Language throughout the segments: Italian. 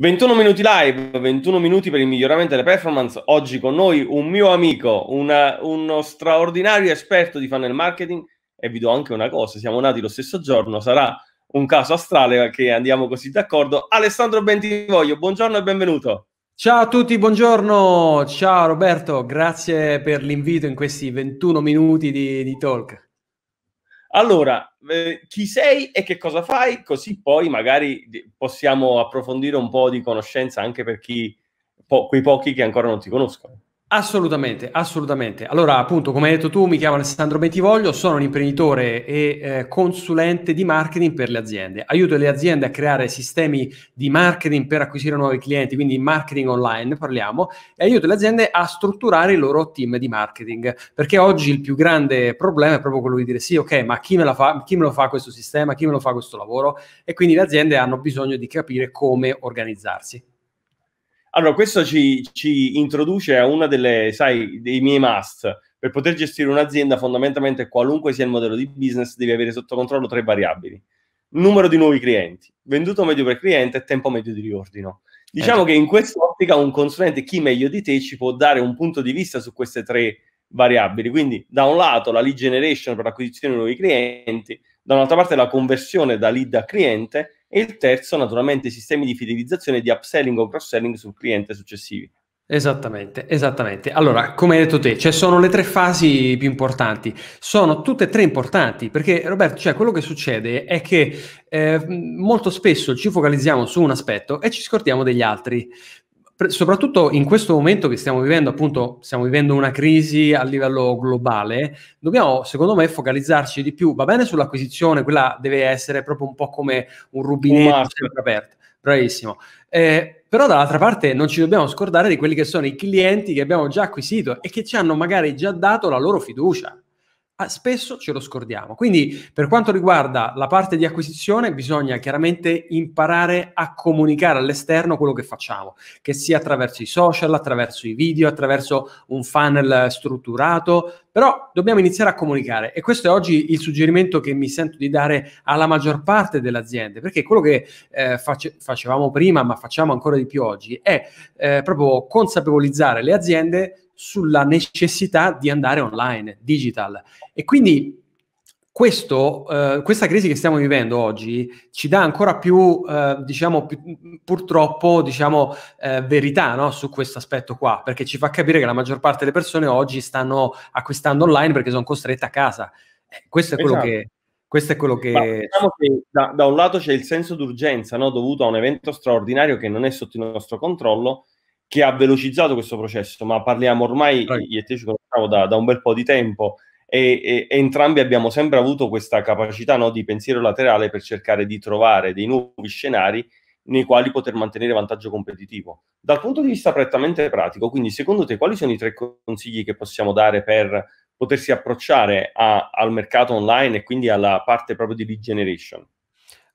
21 minuti live, 21 minuti per il miglioramento delle performance. Oggi con noi un mio amico, una, uno straordinario esperto di funnel marketing. E vi do anche una cosa: siamo nati lo stesso giorno, sarà un caso astrale che andiamo così d'accordo. Alessandro Bentivoglio, buongiorno e benvenuto. Ciao a tutti, buongiorno. Ciao Roberto, grazie per l'invito in questi 21 minuti di, di talk. Allora, eh, chi sei e che cosa fai? Così poi magari possiamo approfondire un po' di conoscenza anche per chi, po- quei pochi che ancora non ti conoscono. Assolutamente, assolutamente. Allora, appunto, come hai detto tu, mi chiamo Alessandro Bentivoglio, sono un imprenditore e eh, consulente di marketing per le aziende. Aiuto le aziende a creare sistemi di marketing per acquisire nuovi clienti, quindi marketing online parliamo, e aiuto le aziende a strutturare i loro team di marketing, perché oggi il più grande problema è proprio quello di dire sì, ok, ma chi me, la fa, chi me lo fa questo sistema, chi me lo fa questo lavoro? E quindi le aziende hanno bisogno di capire come organizzarsi. Allora, questo ci, ci introduce a uno dei miei must. Per poter gestire un'azienda, fondamentalmente, qualunque sia il modello di business, devi avere sotto controllo tre variabili. Numero di nuovi clienti, venduto medio per cliente e tempo medio di riordino. Diciamo eh. che in quest'ottica un consulente, chi meglio di te, ci può dare un punto di vista su queste tre variabili. Quindi, da un lato, la lead generation per l'acquisizione di nuovi clienti, da un'altra parte la conversione da lead a cliente e il terzo naturalmente i sistemi di fidelizzazione di upselling o cross-selling sul cliente successivi. Esattamente, esattamente. Allora, come hai detto te, cioè sono le tre fasi più importanti. Sono tutte e tre importanti perché, Roberto, cioè, quello che succede è che eh, molto spesso ci focalizziamo su un aspetto e ci scordiamo degli altri soprattutto in questo momento che stiamo vivendo, appunto, stiamo vivendo una crisi a livello globale, dobbiamo, secondo me, focalizzarci di più, va bene sull'acquisizione, quella deve essere proprio un po' come un rubinetto un sempre aperto, bravissimo. Eh, però dall'altra parte non ci dobbiamo scordare di quelli che sono i clienti che abbiamo già acquisito e che ci hanno magari già dato la loro fiducia. Ah, spesso ce lo scordiamo. Quindi per quanto riguarda la parte di acquisizione bisogna chiaramente imparare a comunicare all'esterno quello che facciamo, che sia attraverso i social, attraverso i video, attraverso un funnel strutturato, però dobbiamo iniziare a comunicare e questo è oggi il suggerimento che mi sento di dare alla maggior parte delle aziende, perché quello che eh, face- facevamo prima, ma facciamo ancora di più oggi, è eh, proprio consapevolizzare le aziende sulla necessità di andare online, digital. E quindi questo, eh, questa crisi che stiamo vivendo oggi ci dà ancora più, eh, diciamo, più, purtroppo, diciamo, eh, verità no? su questo aspetto qua, perché ci fa capire che la maggior parte delle persone oggi stanno acquistando online perché sono costrette a casa. Eh, questo è quello esatto. che... Questo è quello che... Ma, diciamo che da, da, un lato c'è il senso d'urgenza no? dovuto a un evento straordinario che non è sotto il nostro controllo, che ha velocizzato questo processo, ma parliamo ormai, right. io e te ci conosciamo da, da un bel po' di tempo, e, e, e, entrambi abbiamo sempre avuto questa capacità no, di pensiero laterale per cercare di trovare dei nuovi scenari nei quali poter mantenere vantaggio competitivo. Dal punto di vista prettamente pratico, quindi secondo te quali sono i tre consigli che possiamo dare per potersi approcciare a, al mercato online e quindi alla parte proprio di lead generation?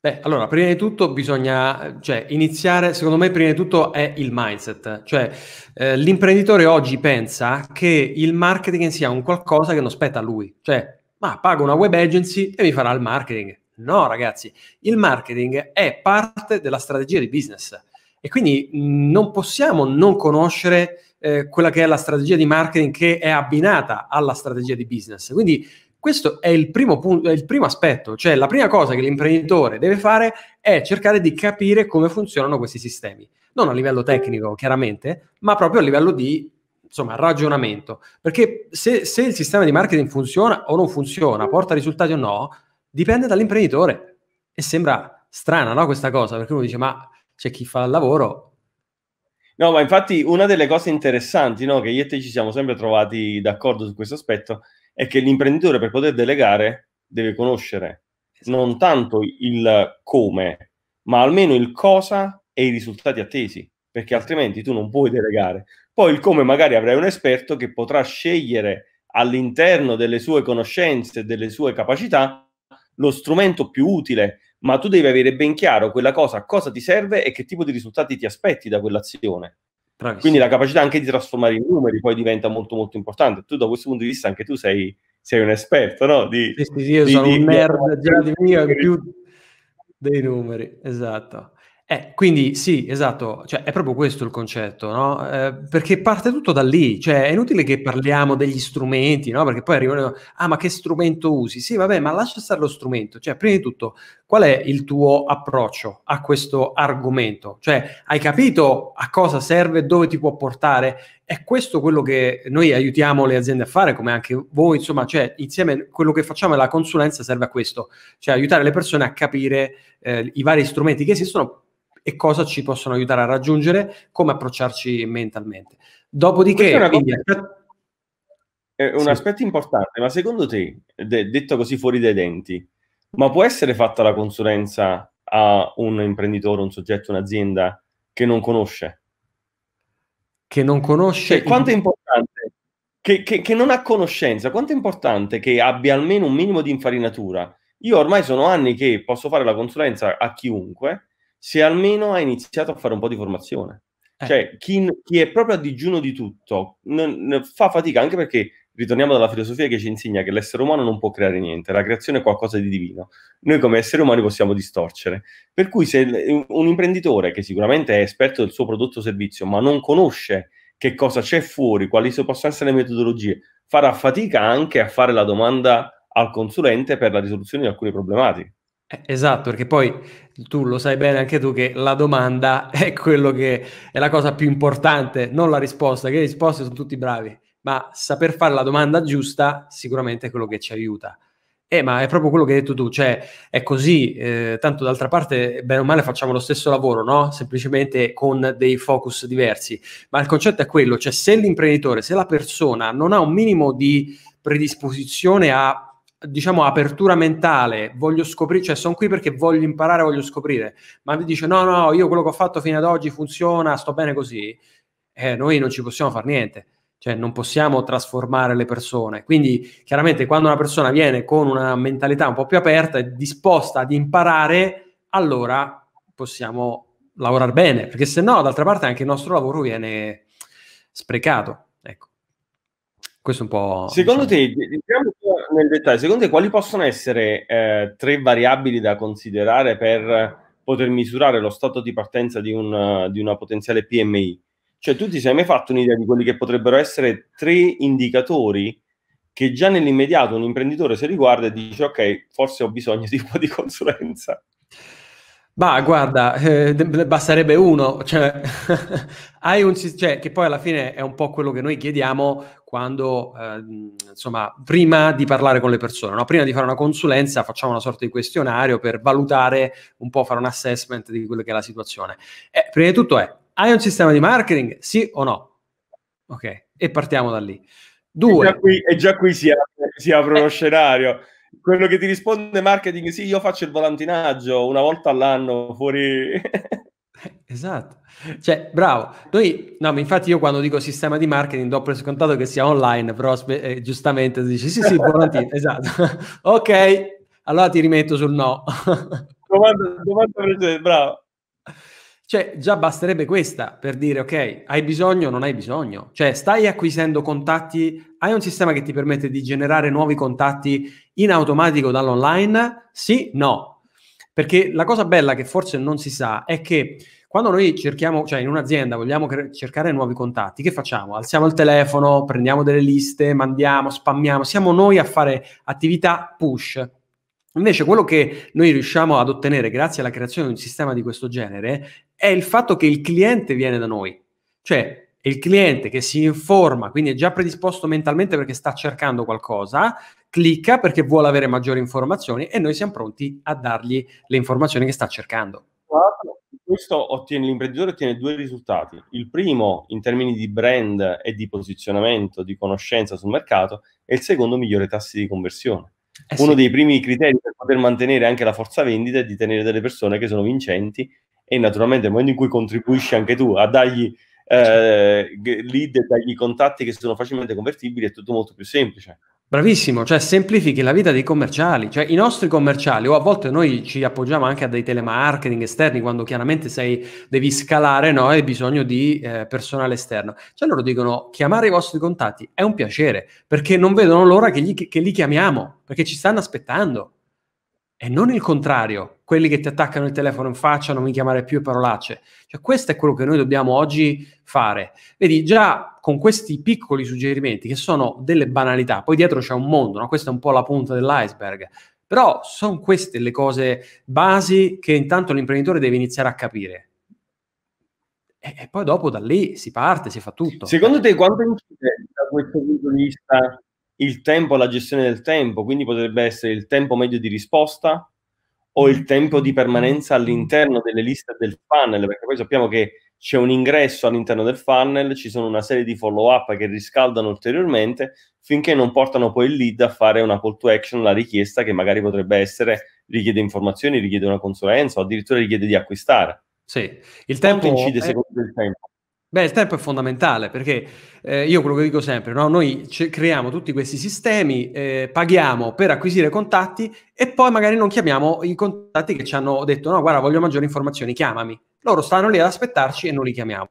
Beh, allora, prima di tutto bisogna cioè, iniziare, secondo me, prima di tutto è il mindset. Cioè, eh, l'imprenditore oggi pensa che il marketing sia un qualcosa che non spetta a lui. Cioè, ma pago una web agency e mi farà il marketing. No, ragazzi, il marketing è parte della strategia di business. E quindi mm, non possiamo non conoscere eh, quella che è la strategia di marketing che è abbinata alla strategia di business. Quindi questo è il, primo punto, è il primo aspetto, cioè la prima cosa che l'imprenditore deve fare è cercare di capire come funzionano questi sistemi, non a livello tecnico chiaramente, ma proprio a livello di insomma, ragionamento. Perché se, se, il sistema di marketing funziona o non funziona, porta risultati o no, dipende dall'imprenditore. E sembra strana, no, questa cosa, perché uno dice, ma c'è chi fa il lavoro. No, ma infatti una delle cose interessanti, no, che io e te ci siamo sempre trovati d'accordo su questo aspetto, è che l'imprenditore per poter delegare deve conoscere esatto. non tanto il come, ma almeno il cosa e i risultati attesi, perché esatto. altrimenti tu non puoi delegare. Poi il come magari avrai un esperto che potrà scegliere all'interno delle sue conoscenze, delle sue capacità, lo strumento più utile, ma tu devi avere ben chiaro quella cosa, cosa ti serve e che tipo di risultati ti aspetti da quell'azione. Bravissimo. Quindi la capacità anche di trasformare i numeri poi diventa molto molto importante. Tu da questo punto di vista anche tu sei, sei un esperto, no? Di, sì, sì, io di, sono di, un nerd di... già di mio in più dei numeri, esatto. Eh, quindi sì, esatto, cioè, è proprio questo il concetto, no? Eh, perché parte tutto da lì, cioè è inutile che parliamo degli strumenti, no? Perché poi arrivano, ah ma che strumento usi? Sì, vabbè, ma lascia stare lo strumento, cioè prima di tutto qual è il tuo approccio a questo argomento? Cioè hai capito a cosa serve, dove ti può portare? È questo quello che noi aiutiamo le aziende a fare, come anche voi, insomma, cioè insieme quello che facciamo è la consulenza serve a questo, cioè aiutare le persone a capire eh, i vari strumenti che esistono e cosa ci possono aiutare a raggiungere, come approcciarci mentalmente. Dopodiché, è una quindi, eh, è un sì. aspetto importante, ma secondo te, de- detto così fuori dai denti, ma può essere fatta la consulenza a un imprenditore, un soggetto, un'azienda che non conosce? che non conosce... Cioè, quanto è importante? Che, che, che, non ha conoscenza, quanto è importante che abbia almeno un minimo di infarinatura? Io ormai sono anni che posso fare la consulenza a chiunque se almeno ha iniziato a fare un po' di formazione. Eh. Cioè, chi, chi, è proprio a digiuno di tutto non, non fa fatica, anche perché ritorniamo dalla filosofia che ci insegna che l'essere umano non può creare niente, la creazione è qualcosa di divino. Noi come esseri umani possiamo distorcere. Per cui se un imprenditore che sicuramente è esperto del suo prodotto o servizio, ma non conosce che cosa c'è fuori, quali possono essere le metodologie, farà fatica anche a fare la domanda al consulente per la risoluzione di alcune problematiche. Eh, esatto, perché poi tu lo sai bene anche tu che la domanda è quello che è la cosa più importante, non la risposta, che le risposte sono tutti bravi ma saper fare la domanda giusta sicuramente è quello che ci aiuta. Eh, ma è proprio quello che hai detto tu, cioè è così, eh, tanto d'altra parte, bene o male, facciamo lo stesso lavoro, no? Semplicemente con dei focus diversi. Ma il concetto è quello, cioè se l'imprenditore, se la persona non ha un minimo di predisposizione a diciamo apertura mentale, voglio scoprire, cioè sono qui perché voglio imparare, voglio scoprire, ma mi dice no, no, io quello che ho fatto fino ad oggi funziona, sto bene così, eh, noi non ci possiamo fare niente cioè non possiamo trasformare le persone. Quindi chiaramente quando una persona viene con una mentalità un po' più aperta e disposta ad imparare, allora possiamo lavorare bene, perché se no d'altra parte anche il nostro lavoro viene sprecato. Ecco. Questo è un po'... Secondo diciamo... te, diciamo nel dettaglio, secondo te quali possono essere eh, tre variabili da considerare per poter misurare lo stato di partenza di, un, di una potenziale PMI? Cioè, tu ti sei mai fatto un'idea di quelli che potrebbero essere tre indicatori che già nell'immediato un imprenditore se riguarda e dice ok, forse ho bisogno di un po' di consulenza? Ma guarda, eh, basterebbe uno, cioè, hai un, cioè, che poi alla fine è un po' quello che noi chiediamo quando, eh, insomma, prima di parlare con le persone, no? prima di fare una consulenza facciamo una sorta di questionario per valutare un po', fare un assessment di quella che è la situazione. Eh, prima di tutto è hai un sistema di marketing? Sì o no? Ok, e partiamo da lì. Due. E già qui, e già qui si, apre, si apre eh. uno scenario. Quello che ti risponde marketing, sì, io faccio il volantinaggio una volta all'anno fuori... Esatto, cioè bravo, noi, no, infatti io quando dico sistema di marketing dopo per scontato che sia online, però eh, giustamente dici sì sì, volantino, esatto, ok, allora ti rimetto sul no. domanda, domanda precedente, bravo. Cioè, già basterebbe questa per dire, ok, hai bisogno o non hai bisogno. Cioè, stai acquisendo contatti, hai un sistema che ti permette di generare nuovi contatti in automatico dall'online? Sì, no. Perché la cosa bella che forse non si sa è che quando noi cerchiamo, cioè in un'azienda vogliamo cre- cercare nuovi contatti, che facciamo? Alziamo il telefono, prendiamo delle liste, mandiamo, spammiamo, siamo noi a fare attività push, Invece quello che noi riusciamo ad ottenere grazie alla creazione di un sistema di questo genere è il fatto che il cliente viene da noi. Cioè, il cliente che si informa, quindi è già predisposto mentalmente perché sta cercando qualcosa, clicca perché vuole avere maggiori informazioni e noi siamo pronti a dargli le informazioni che sta cercando. Questo ottiene, l'imprenditore ottiene due risultati. Il primo in termini di brand e di posizionamento, di conoscenza sul mercato, e il secondo migliore tassi di conversione. Eh Uno sì. dei primi criteri per poter mantenere anche la forza vendita è di tenere delle persone che sono vincenti e naturalmente nel momento in cui contribuisci anche tu a dargli eh, certo. lead, dargli contatti che sono facilmente convertibili è tutto molto più semplice. Bravissimo, cioè semplifichi la vita dei commerciali, cioè i nostri commerciali o a volte noi ci appoggiamo anche a dei telemarketing esterni quando chiaramente sei, devi scalare no? e hai bisogno di eh, personale esterno. Cioè loro dicono chiamare i vostri contatti è un piacere perché non vedono l'ora che, gli, che li chiamiamo, perché ci stanno aspettando e non il contrario, quelli che ti attaccano il telefono in faccia, non mi chiamare più parolacce. Cioè, questo è quello che noi dobbiamo oggi fare. Vedi, già con questi piccoli suggerimenti, che sono delle banalità, poi dietro c'è un mondo, no? questa è un po' la punta dell'iceberg, però sono queste le cose basi che intanto l'imprenditore deve iniziare a capire. E, e poi dopo da lì si parte, si fa tutto. Secondo te quanto incide da questo punto di vista il tempo la gestione del tempo, quindi potrebbe essere il tempo medio di risposta o il tempo di permanenza all'interno delle liste del funnel, perché poi sappiamo che c'è un ingresso all'interno del funnel, ci sono una serie di follow-up che riscaldano ulteriormente finché non portano poi il lead a fare una call to action, la richiesta che magari potrebbe essere richiede informazioni, richiede una consulenza o addirittura richiede di acquistare. Sì, il tempo incide è... secondo il tempo. Beh, il tempo è fondamentale perché eh, io quello che dico sempre, no? noi c- creiamo tutti questi sistemi, eh, paghiamo per acquisire contatti e poi magari non chiamiamo i contatti che ci hanno detto no, guarda, voglio maggiori informazioni, chiamami. Loro stanno lì ad aspettarci e non li chiamiamo.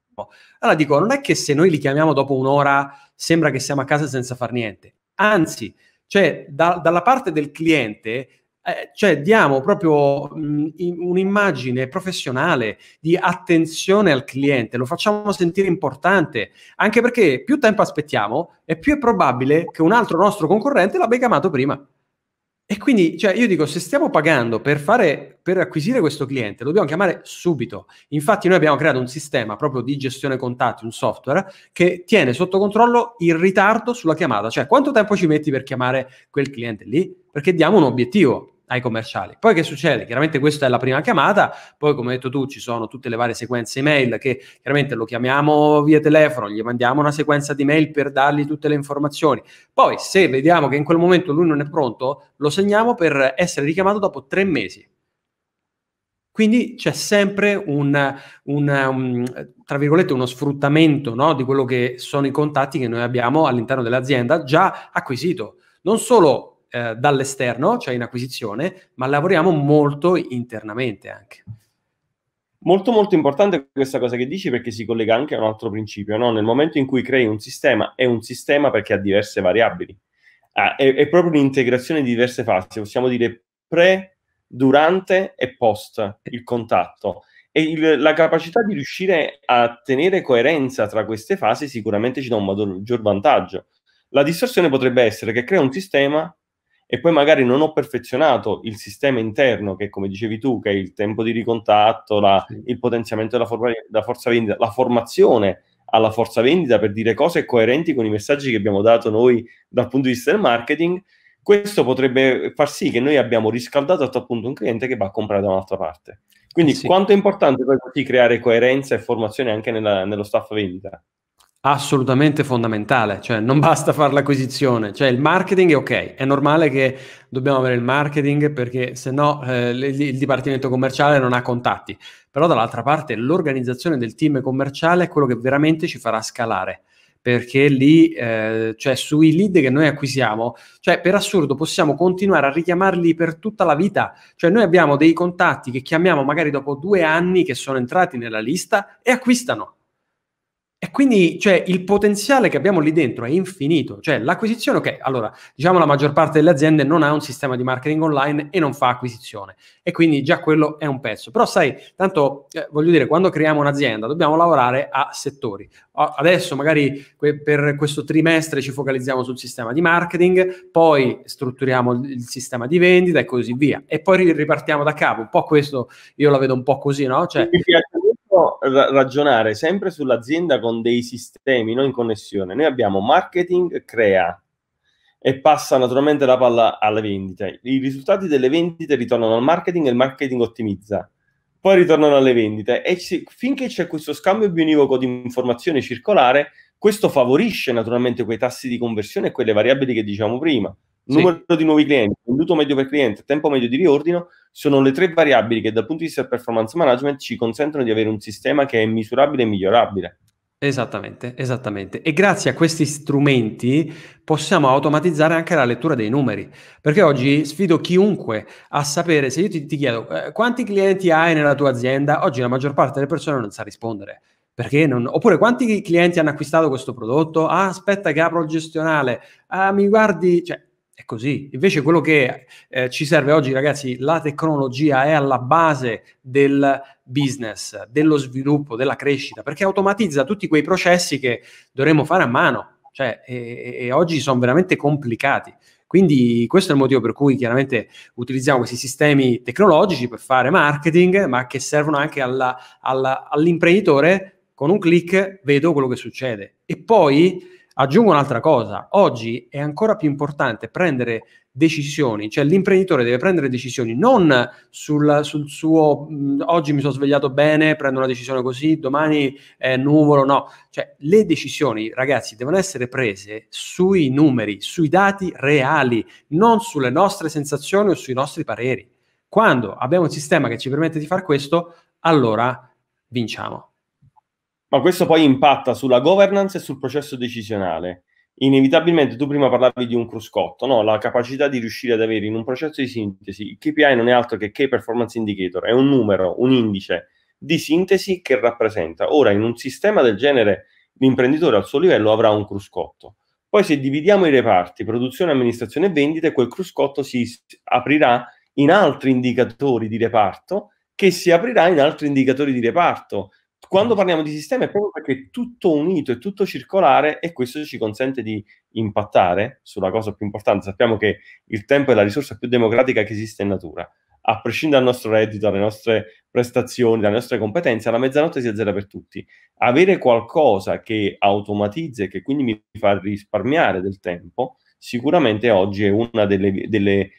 Allora dico, non è che se noi li chiamiamo dopo un'ora sembra che siamo a casa senza far niente. Anzi, cioè da- dalla parte del cliente eh, cioè diamo proprio mh, un'immagine professionale di attenzione al cliente, lo facciamo sentire importante, anche perché più tempo aspettiamo e più è probabile che un altro nostro concorrente l'abbia chiamato prima. E quindi, cioè, io dico, se stiamo pagando per, fare, per acquisire questo cliente, lo dobbiamo chiamare subito. Infatti, noi abbiamo creato un sistema proprio di gestione contatti, un software, che tiene sotto controllo il ritardo sulla chiamata. Cioè, quanto tempo ci metti per chiamare quel cliente lì? Perché diamo un obiettivo ai commerciali. Poi che succede? Chiaramente questa è la prima chiamata, poi come hai detto tu ci sono tutte le varie sequenze email che chiaramente lo chiamiamo via telefono, gli mandiamo una sequenza di mail per dargli tutte le informazioni. Poi se vediamo che in quel momento lui non è pronto, lo segniamo per essere richiamato dopo tre mesi. Quindi c'è sempre un, un, un um, tra virgolette, uno sfruttamento no, di quello che sono i contatti che noi abbiamo all'interno dell'azienda già acquisito. Non solo eh, dall'esterno, cioè in acquisizione, ma lavoriamo molto internamente anche. Molto molto importante questa cosa che dici perché si collega anche a un altro principio, no? nel momento in cui crei un sistema è un sistema perché ha diverse variabili, ah, è, è, proprio un'integrazione di diverse fasi, possiamo dire pre, durante e post il contatto e il, la capacità di riuscire a tenere coerenza tra queste fasi sicuramente ci dà un maggior vantaggio. La distorsione potrebbe essere che crea un sistema e poi magari non ho perfezionato il sistema interno che come dicevi tu che è il tempo di ricontatto, la, il potenziamento della, for- della forza vendita, la formazione alla forza vendita per dire cose coerenti con i messaggi che abbiamo dato noi dal punto di vista del marketing, questo potrebbe far sì che noi abbiamo riscaldato a tal punto un cliente che va a comprare da un'altra parte. Quindi sì. quanto è importante poi creare coerenza e formazione anche nella, nello staff vendita? assolutamente fondamentale, cioè non basta fare l'acquisizione, cioè il marketing è ok, è normale che dobbiamo avere il marketing perché se no eh, il dipartimento commerciale non ha contatti, però dall'altra parte l'organizzazione del team commerciale è quello che veramente ci farà scalare perché lì, eh, cioè sui lead che noi acquisiamo, cioè per assurdo possiamo continuare a richiamarli per tutta la vita, cioè noi abbiamo dei contatti che chiamiamo magari dopo due anni che sono entrati nella lista e acquistano, e quindi cioè, il potenziale che abbiamo lì dentro è infinito. Cioè, l'acquisizione, ok, allora diciamo la maggior parte delle aziende non ha un sistema di marketing online e non fa acquisizione. E quindi già quello è un pezzo. Però sai, tanto eh, voglio dire, quando creiamo un'azienda dobbiamo lavorare a settori. Adesso magari que- per questo trimestre ci focalizziamo sul sistema di marketing, poi strutturiamo il sistema di vendita e così via. E poi ripartiamo da capo. Un po' questo io la vedo un po' così, no? Cioè, ragionare sempre sull'azienda con dei sistemi, non in connessione. Noi abbiamo marketing, crea e passa naturalmente la palla alle vendite. I risultati delle vendite ritornano al marketing e il marketing ottimizza. Poi ritornano alle vendite e finché c'è questo scambio bionivoco di informazione circolare, questo favorisce naturalmente quei tassi di conversione e quelle variabili che dicevamo prima. Sì. Numero di nuovi clienti, venduto medio per cliente, tempo medio di riordino sono le tre variabili che dal punto di vista del performance management ci consentono di avere un sistema che è misurabile e migliorabile. Esattamente, esattamente. E grazie a questi strumenti possiamo automatizzare anche la lettura dei numeri, perché oggi sfido chiunque a sapere, se io ti, ti chiedo eh, quanti clienti hai nella tua azienda, oggi la maggior parte delle persone non sa rispondere perché non... Oppure quanti clienti hanno acquistato questo prodotto? Ah, aspetta che apro il gestionale. Ah, mi guardi... Cioè, è così. Invece quello che eh, ci serve oggi, ragazzi, la tecnologia è alla base del business, dello sviluppo, della crescita, perché automatizza tutti quei processi che dovremmo fare a mano. Cioè, e, e oggi sono veramente complicati. Quindi questo è il motivo per cui chiaramente utilizziamo questi sistemi tecnologici per fare marketing, ma che servono anche alla, alla, all'imprenditore con un clic vedo quello che succede. E poi aggiungo un'altra cosa, oggi è ancora più importante prendere decisioni, cioè l'imprenditore deve prendere decisioni non sul, sul suo oggi mi sono svegliato bene, prendo una decisione così, domani è nuvolo, no, cioè le decisioni ragazzi devono essere prese sui numeri, sui dati reali, non sulle nostre sensazioni o sui nostri pareri. Quando abbiamo un sistema che ci permette di fare questo, allora vinciamo ma questo poi impatta sulla governance e sul processo decisionale. Inevitabilmente tu prima parlavi di un cruscotto, no? la capacità di riuscire ad avere in un processo di sintesi, il KPI non è altro che Key Performance Indicator, è un numero, un indice di sintesi che rappresenta. Ora in un sistema del genere l'imprenditore al suo livello avrà un cruscotto. Poi se dividiamo i reparti, produzione, amministrazione e vendite, quel cruscotto si aprirà in altri indicatori di reparto che si aprirà in altri indicatori di reparto quando mm. parliamo di sistema è proprio perché è tutto unito, è tutto circolare e questo ci consente di impattare sulla cosa più importante. Sappiamo che il tempo è la risorsa più democratica che esiste in natura. A prescindere dal nostro reddito, dalle nostre prestazioni, dalle nostre competenze, la mezzanotte si azzera per tutti. Avere qualcosa che automatizza e che quindi mi fa risparmiare del tempo, sicuramente oggi è uno eh,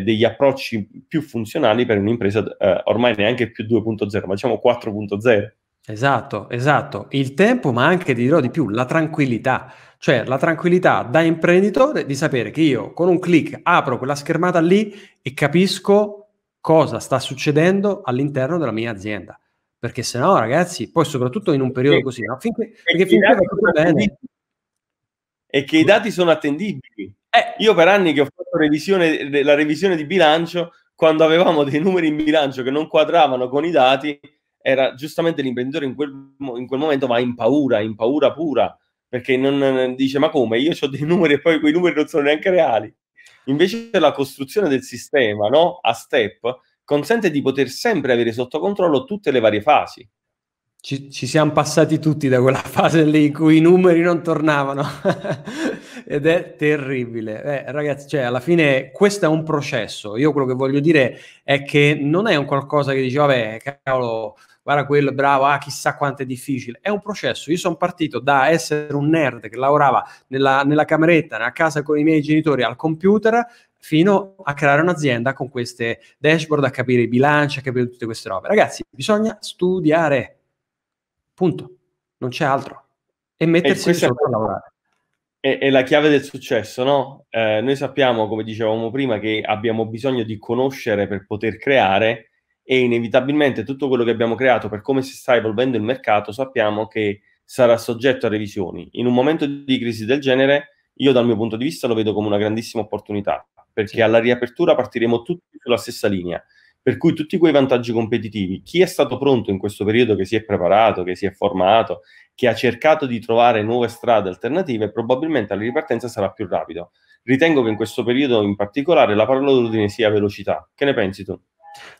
degli approcci più funzionali per un'impresa eh, ormai neanche più 2.0, ma diciamo 4.0. Esatto, esatto. Il tempo, ma anche dirò di più, la tranquillità. Cioè la tranquillità da imprenditore di sapere che io con un clic apro quella schermata lì e capisco cosa sta succedendo all'interno della mia azienda. Perché se no, ragazzi, poi soprattutto in un periodo così, no? finché, perché finché va tutto bene. E che i dati sono attendibili. Eh. Io per anni che ho fatto revisione, la revisione di bilancio, quando avevamo dei numeri in bilancio che non quadravano con i dati, era giustamente l'imprenditore in quel, in quel momento va in paura, in paura pura, perché non dice ma come, io ho dei numeri e poi quei numeri non sono neanche reali. Invece la costruzione del sistema no? a step consente di poter sempre avere sotto controllo tutte le varie fasi. Ci, ci, siamo passati tutti da quella fase lì in cui i numeri non tornavano ed è terribile. Eh, ragazzi, cioè, alla fine questo è un processo. Io quello che voglio dire è che non è un qualcosa che dice, vabbè, cavolo, guarda quello, bravo, ah, chissà quanto è difficile. È un processo. Io sono partito da essere un nerd che lavorava nella, nella cameretta, a casa con i miei genitori, al computer, fino a creare un'azienda con queste dashboard, a capire i bilanci, a capire tutte queste robe. Ragazzi, bisogna studiare Punto. Non c'è altro. E mettersi e sotto a lavorare. È, è, la chiave del successo, no? Eh, noi sappiamo, come dicevamo prima, che abbiamo bisogno di conoscere per poter creare e inevitabilmente tutto quello che abbiamo creato per come si sta evolvendo il mercato sappiamo che sarà soggetto a revisioni. In un momento di crisi del genere, io dal mio punto di vista lo vedo come una grandissima opportunità, perché alla riapertura partiremo tutti sulla stessa linea. Per cui tutti quei vantaggi competitivi, chi è stato pronto in questo periodo, che si è preparato, che si è formato, che ha cercato di trovare nuove strade alternative, probabilmente alla ripartenza sarà più rapido. Ritengo che in questo periodo in particolare la parola d'ordine sia velocità. Che ne pensi tu?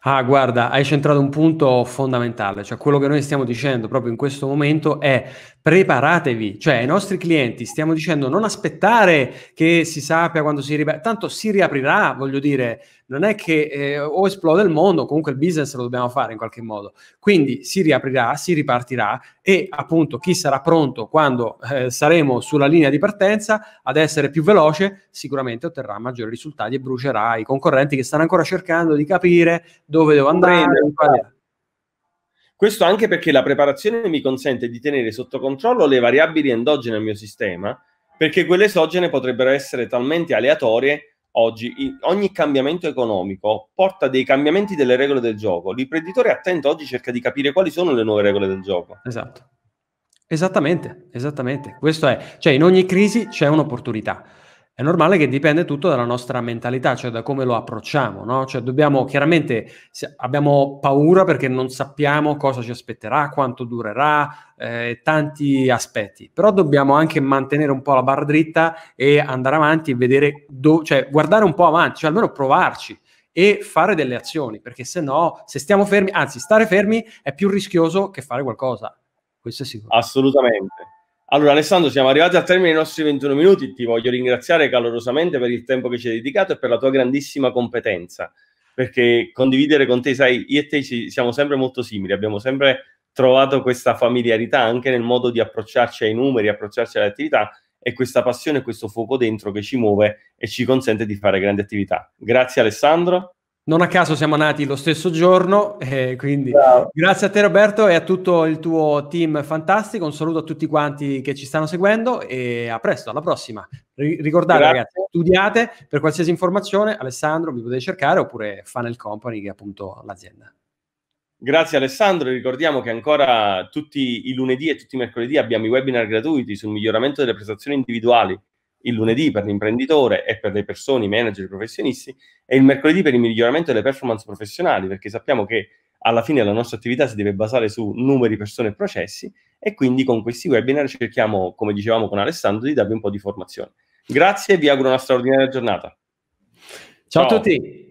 Ah, guarda, hai centrato un punto fondamentale, cioè quello che noi stiamo dicendo proprio in questo momento è preparatevi, cioè ai nostri clienti stiamo dicendo non aspettare che si sappia quando si riaprirà, tanto si riaprirà, voglio dire, non è che eh, o esplode il mondo, comunque il business lo dobbiamo fare in qualche modo, quindi si riaprirà, si ripartirà e appunto chi sarà pronto quando eh, saremo sulla linea di partenza ad essere più veloce sicuramente otterrà maggiori risultati e brucerà i concorrenti che stanno ancora cercando di capire dove devo andare. Andremo. Questo anche perché la preparazione mi consente di tenere sotto controllo le variabili endogene al mio sistema, perché quelle esogene potrebbero essere talmente aleatorie oggi. Ogni cambiamento economico porta dei cambiamenti delle regole del gioco. L'imprenditore attento oggi cerca di capire quali sono le nuove regole del gioco. Esatto. Esattamente, esattamente. Questo è, cioè in ogni crisi c'è un'opportunità. È normale che dipende tutto dalla nostra mentalità, cioè da come lo approcciamo, no? Cioè dobbiamo, chiaramente abbiamo paura perché non sappiamo cosa ci aspetterà, quanto durerà, eh, tanti aspetti, però dobbiamo anche mantenere un po' la barra dritta e andare avanti e vedere, do- cioè guardare un po' avanti, cioè almeno provarci e fare delle azioni, perché se no, se stiamo fermi, anzi stare fermi è più rischioso che fare qualcosa, questo è sicuro. Assolutamente allora, Alessandro, siamo arrivati al termine dei nostri 21 minuti. Ti voglio ringraziare calorosamente per il tempo che ci hai dedicato e per la tua grandissima competenza. Perché condividere con te, sai, io e te ci, siamo sempre molto simili, abbiamo sempre trovato questa familiarità anche nel modo di approcciarci ai numeri, approcciarci alle attività e questa passione, questo fuoco dentro che ci muove e ci consente di fare grandi attività. Grazie Alessandro. Non a caso siamo nati lo stesso giorno, eh, quindi Ciao. grazie a te Roberto e a tutto il tuo team fantastico. Un saluto a tutti quanti che ci stanno seguendo e a presto, alla prossima. R- ricordate grazie. ragazzi, studiate per qualsiasi informazione, Alessandro mi potete cercare oppure Funnel Company che è appunto l'azienda. Grazie Alessandro, ricordiamo che ancora tutti i lunedì e tutti i mercoledì abbiamo i webinar gratuiti sul miglioramento delle prestazioni individuali il lunedì per l'imprenditore e per le persone, i manager, i professionisti, e il mercoledì per il miglioramento delle performance professionali, perché sappiamo che alla fine la nostra attività si deve basare su numeri, persone e processi, e quindi con questi webinar cerchiamo, come dicevamo con Alessandro, di darvi un po' di formazione. Grazie e vi auguro una straordinaria giornata. Ciao, Ciao. a tutti.